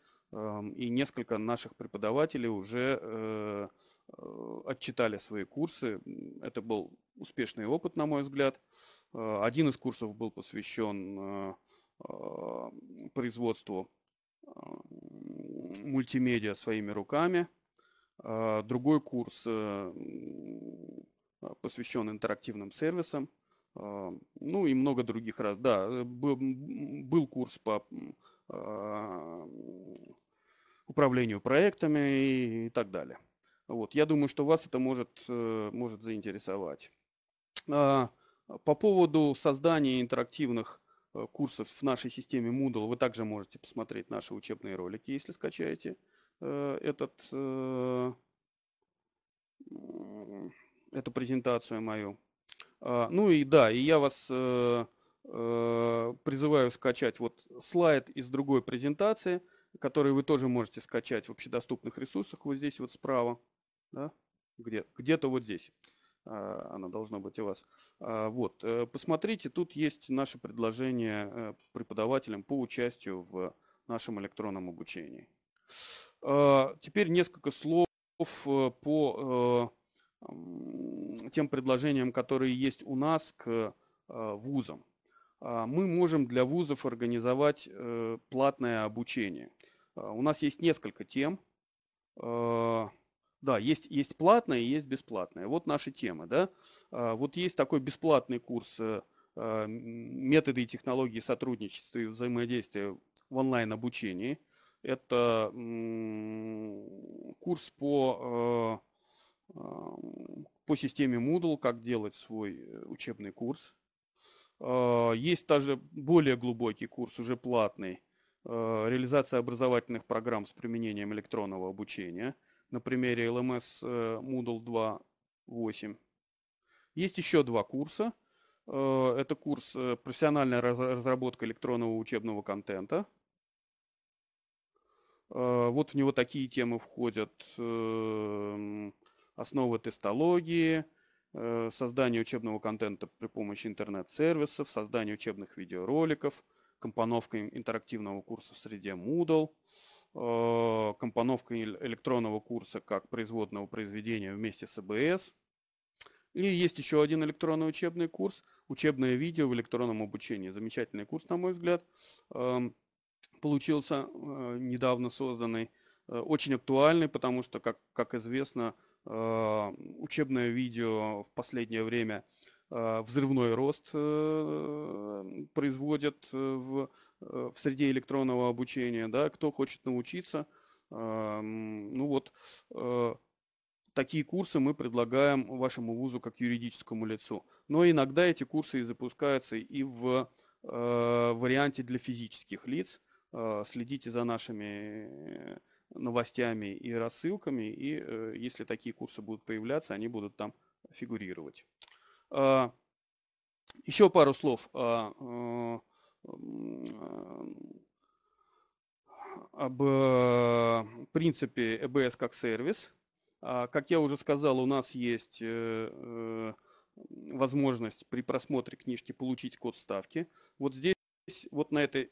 и несколько наших преподавателей уже отчитали свои курсы. Это был успешный опыт, на мой взгляд. А, один из курсов был посвящен производству мультимедиа своими руками. А, другой курс э, посвящен интерактивным сервисам. А, ну и много других раз. Да, был, курс по а, управлению проектами и так далее. Вот, я думаю, что вас это может, э, может заинтересовать. По поводу создания интерактивных Э, курсов в нашей системе Moodle вы также можете посмотреть наши учебные ролики, если скачаете э, этот, э, эту презентацию мою. А, ну и да, и я вас призываю скачать вот слайд из другой презентации, который вы тоже можете скачать в общедоступных ресурсах, вот здесь вот справа, да? где-то где вот здесь. А, она должна быть у вас. А, вот, э, посмотрите, тут есть наши предложения э, преподавателям по участию в нашем электронном обучении. А, теперь несколько слов э, по тем предложениям, которые есть у нас к вузам. Мы можем для вузов организовать платное обучение. У нас есть несколько тем. Да, есть, есть платное и есть бесплатное. Вот наша тема, да. А, вот есть такой бесплатный курс э, а, методы и технологии сотрудничества и взаимодействия в онлайн-обучении. Это курс по, э, по системе Moodle, как делать свой э, учебный курс. А, есть также более глубокий курс, уже платный, реализация образовательных программ с применением электронного обучения – на примере LMS э, Moodle 2.8. Есть еще два курса. Э, это курс э, «Профессиональная разработка электронного учебного контента». Вот в него такие темы входят эм, основы тестологии, создание учебного контента при помощи интернет-сервисов, создание учебных видеороликов, компоновка интерактивного курса в среде Moodle – Э, компоновка электронного курса как производного произведения вместе с АБС. И есть еще один электронный учебный курс, учебное видео в электронном обучении. Замечательный курс, на мой взгляд, эм, получился э, недавно созданный, э, очень актуальный, потому что, как, как известно, учебное видео в последнее время – Э, взрывной рост э, производят э, в, в среде электронного обучения, да, кто хочет научиться. Ну вот, такие курсы мы предлагаем вашему вузу как юридическому лицу. Но иногда эти курсы и запускаются и в варианте для физических лиц. Следите за нашими новостями и рассылками, и если такие курсы будут появляться, они будут там фигурировать. А, Еще пару слов э, а, об э, принципе EBS э как сервис. А, как я уже сказал, у нас есть возможность при просмотре книжки получить код ставки. Вот здесь, вот на этой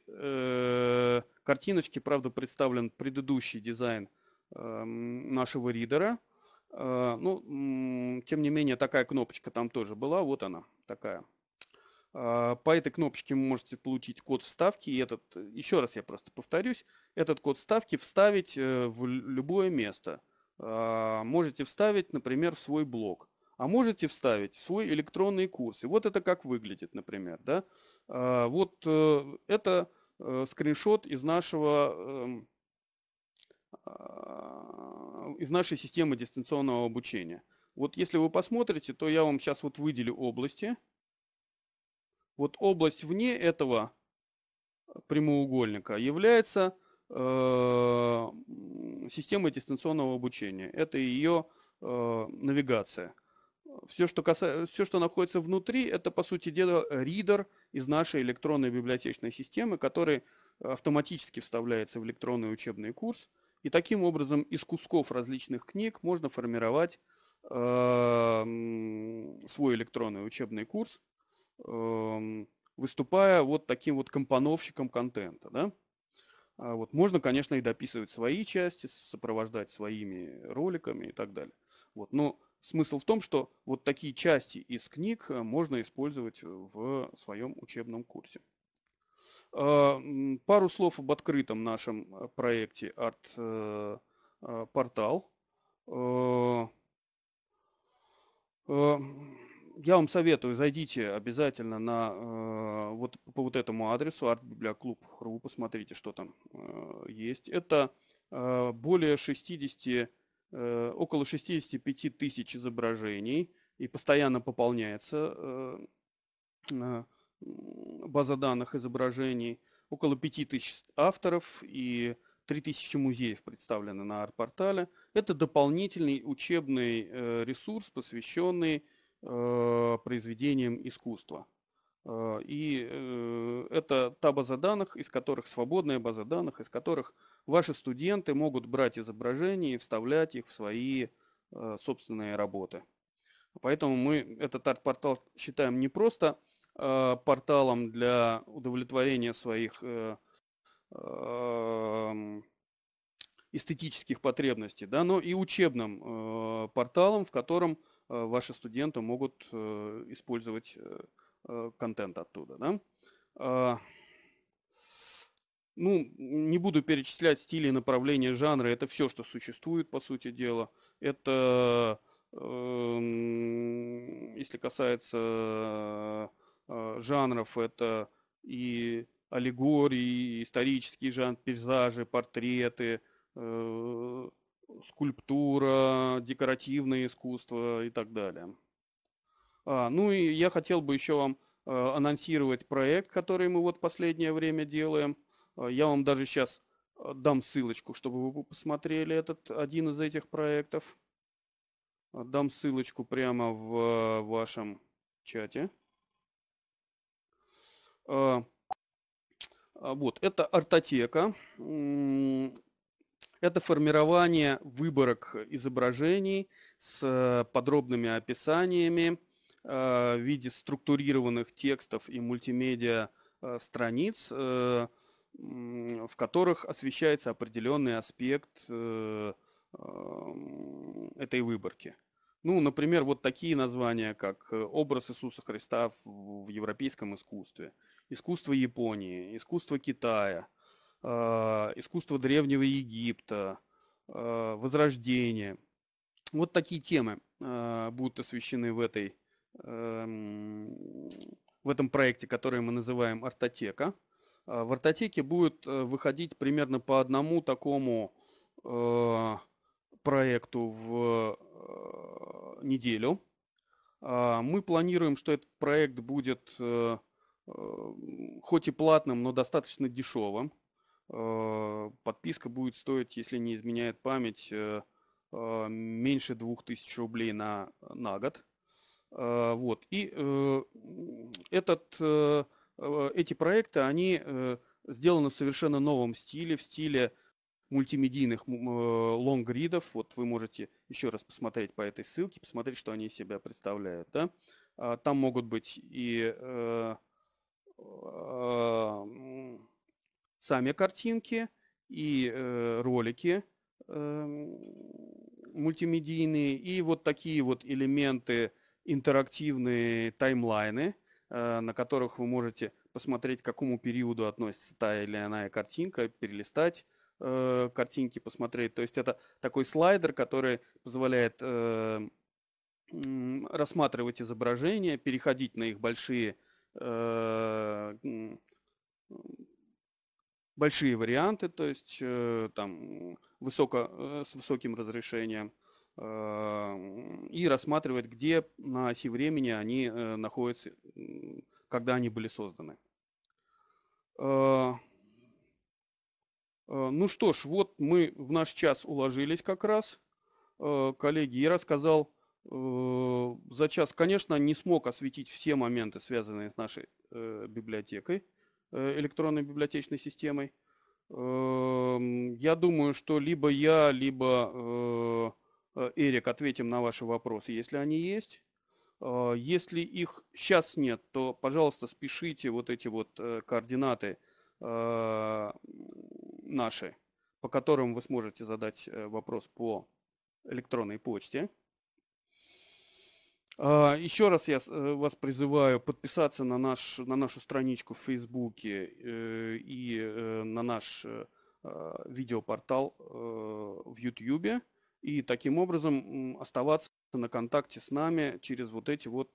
картиночке, правда, представлен предыдущий дизайн нашего ридера – Э, ну, тем не менее, такая кнопочка там тоже была. Вот она, такая. Э, по этой кнопочке вы можете получить код вставки. И этот, еще раз я просто повторюсь, этот код вставки вставить э, в любое место. Можете вставить, например, в свой блог. А можете вставить в свой электронный курс. И вот это как выглядит, например. Да? Вот это скриншот из нашего эм, а, из нашей системы дистанционного обучения. Вот если вы посмотрите, то я вам сейчас вот выделю области. Вот область вне этого прямоугольника является э, системой дистанционного обучения. Это ее э, а, навигация. Все что, касается, все, что находится внутри, это, по сути дела, ридер из нашей электронной библиотечной системы, который автоматически вставляется в электронный учебный курс и таким образом из кусков различных книг можно формировать эм, свой электронный учебный курс, эм, выступая вот таким вот компоновщиком контента. Да? А вот можно, конечно, и дописывать свои части, сопровождать своими роликами и так далее. Вот. Но смысл в том, что вот такие части из книг э, можно использовать в своем учебном курсе. А, пару слов об открытом нашем э, проекте «Арт-портал». Э, э, а, а, я вам советую, зайдите обязательно на, вот, по вот этому адресу artbiblioclub.ru, посмотрите, что там есть. Это более 60, около 65 тысяч изображений и постоянно пополняется база данных изображений, около 5000 авторов и 3000 музеев представлены на арт-портале. Это дополнительный учебный э, ресурс, посвященный э, произведениям искусства. Э, и это та база данных, из которых свободная база данных, из которых ваши студенты могут брать изображения и вставлять их в свои собственные работы. Поэтому мы этот арт-портал считаем не просто Э, порталом для удовлетворения своих э, эстетических потребностей, да, но и учебным э, порталом, в котором ваши студенты могут использовать контент оттуда. Да. А, ну, не буду перечислять стили, направления, жанры. Это все, что существует, по сути дела. Это, э, если касается Э, жанров. Это и аллегории, и исторический жанр, пейзажи, портреты, э, скульптура, декоративное искусство и так далее. А, ну и я хотел бы еще вам э, анонсировать проект, который мы вот в последнее время делаем. Я вам даже сейчас дам ссылочку, чтобы вы посмотрели этот один из этих проектов. Дам ссылочку прямо в вашем чате. Э, а, вот, это артотека, это формирование выборок изображений с э, подробными описаниями э, в виде структурированных текстов и мультимедиа страниц, в которых освещается определенный аспект эм, этой выборки. Ну, например, вот такие названия, как «Образ Иисуса Христа в европейском искусстве», искусство Японии, искусство Китая, э, искусство Древнего Египта, э, Возрождение. Вот такие темы э, будут освещены в, этой, эм, в этом проекте, который мы называем «Артотека». В «Артотеке» будет выходить примерно по одному такому проекту в неделю. Мы планируем, что этот проект будет Э, хоть и платным, но достаточно дешевым. Э, подписка будет стоить, если не изменяет память, э, меньше 2000 рублей на, на год. Вот. И этот, эти проекты, они сделаны в совершенно новом стиле, в стиле мультимедийных лонгридов. Вот вы можете еще раз посмотреть по этой ссылке, посмотреть, что они из себя представляют. Да? А, там могут быть и а, сами картинки и э, ролики э, мультимедийные, и вот такие вот элементы интерактивные таймлайны, э, на которых вы можете посмотреть, к какому периоду относится та или иная картинка, перелистать э, картинки, посмотреть. То есть это такой слайдер, который позволяет э, рассматривать изображения, переходить на их большие Э, большие варианты, то есть э, там высоко, э, с высоким разрешением, а, и рассматривать, где на оси времени они находятся, когда они были созданы. А, а, ну что ж, вот мы в наш час уложились как раз, коллеги. Я рассказал Э, за час, конечно, не смог осветить все моменты, связанные с нашей э, библиотекой, э, электронной библиотечной системой. Эм, я думаю, что либо я, либо Эрик ответим на ваши вопросы, если они есть. Если их сейчас нет, то, пожалуйста, спешите вот эти вот координаты наши, по которым вы сможете задать вопрос по электронной почте. А, Еще раз я э, вас призываю подписаться на, наш, на нашу страничку в Фейсбуке э, и э, на наш а, видеопортал в Ютьюбе. И таким образом оставаться на контакте с нами через вот эти вот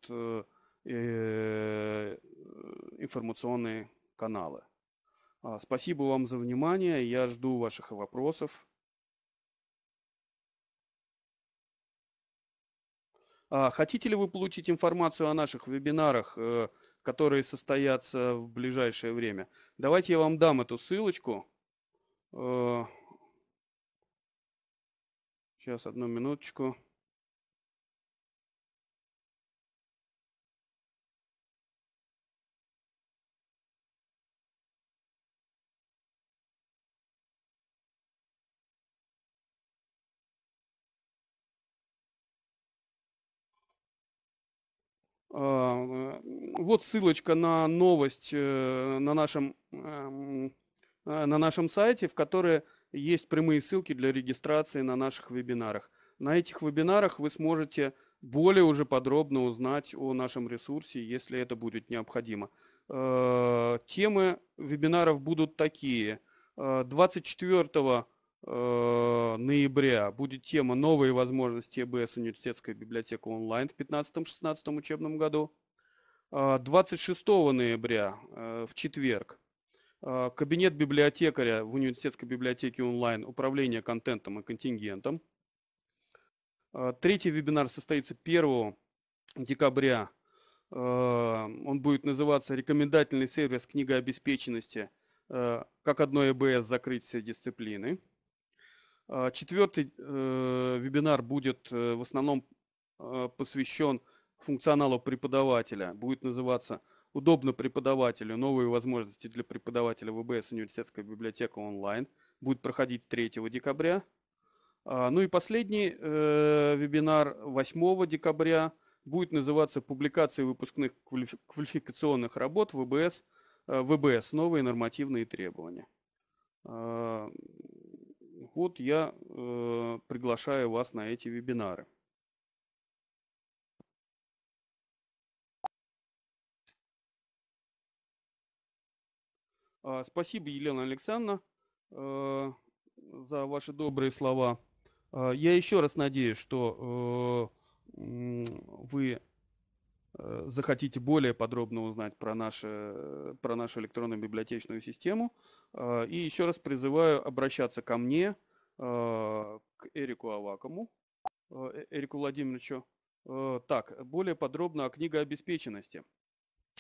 информационные каналы. А, спасибо вам за внимание. Я жду ваших вопросов. А хотите ли вы получить информацию о наших вебинарах, э, которые состоятся в ближайшее время? Давайте я вам дам эту ссылочку. Сейчас, э, одну минуточку. А, вот ссылочка на новость э, на нашем, эм, э, на нашем сайте, в которой есть прямые ссылки для регистрации на наших вебинарах. На этих вебинарах вы сможете более уже подробно узнать о нашем ресурсе, если это будет необходимо. Э, темы вебинаров будут такие. 24 Э, ноября будет тема «Новые возможности ЭБС университетская библиотека онлайн в 15-16 учебном году». 26 э, ноября, э, в четверг, кабинет библиотекаря в университетской библиотеке онлайн «Управление контентом и контингентом». Третий вебинар состоится 1 декабря. Он будет называться «Рекомендательный сервис книгообеспеченности. Как одно ЭБС закрыть все дисциплины». А, Четвертый э, вебинар будет э, в основном а, посвящен функционалу преподавателя. Будет называться «Удобно преподавателю. Новые возможности для преподавателя ВБС университетская библиотека онлайн». Будет проходить 3 декабря. А, ну и последний э, вебинар 8 декабря будет называться «Публикации выпускных квалификационных работ ВБС, ВБС. Новые нормативные требования» вот я э, приглашаю вас на эти вебинары. А, спасибо, Елена Александровна, э, за ваши добрые слова. А, я еще раз надеюсь, что э, вы э, захотите более подробно узнать про, наши, про нашу электронную библиотечную систему. А, и еще раз призываю обращаться ко мне Э, к Эрику Авакому, э, э, Эрику Владимировичу. Так, более подробно о книгообеспеченности.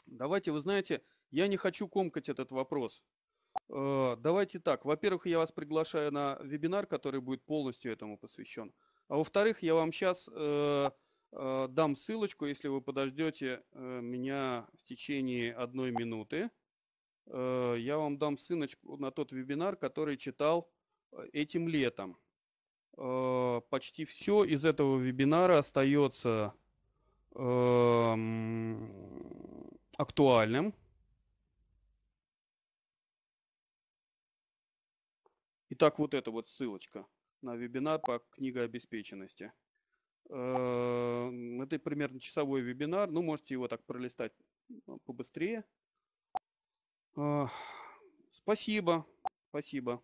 Давайте, вы знаете, я не хочу комкать этот вопрос. Давайте так. Во-первых, я вас приглашаю на вебинар, который будет полностью этому посвящен. А во-вторых, я вам сейчас дам ссылочку, если вы подождете меня в течение одной минуты. Я вам дам ссылочку на тот вебинар, который читал Э, этим летом. Э, почти все из этого вебинара остается эм, актуальным. Итак, вот эта вот ссылочка на вебинар по книгообеспеченности. Эм, это примерно часовой вебинар. Ну, можете его так пролистать ну, побыстрее. Спасибо. Спасибо.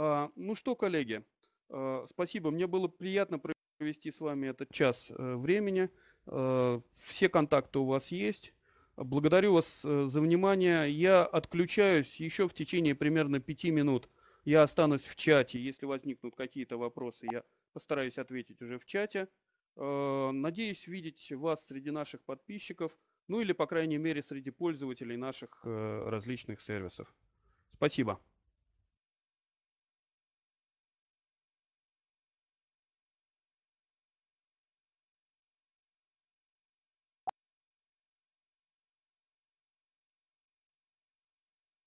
А, ну что, коллеги, а, спасибо. Мне было приятно провести с вами этот час э, времени. А, все контакты у вас есть. Благодарю вас э, за внимание. Я отключаюсь еще в течение примерно пяти минут. Я останусь в чате. Если возникнут какие-то вопросы, я постараюсь ответить уже в чате. Надеюсь видеть вас среди наших подписчиков, ну или, по крайней мере, среди пользователей наших э, различных сервисов. Спасибо.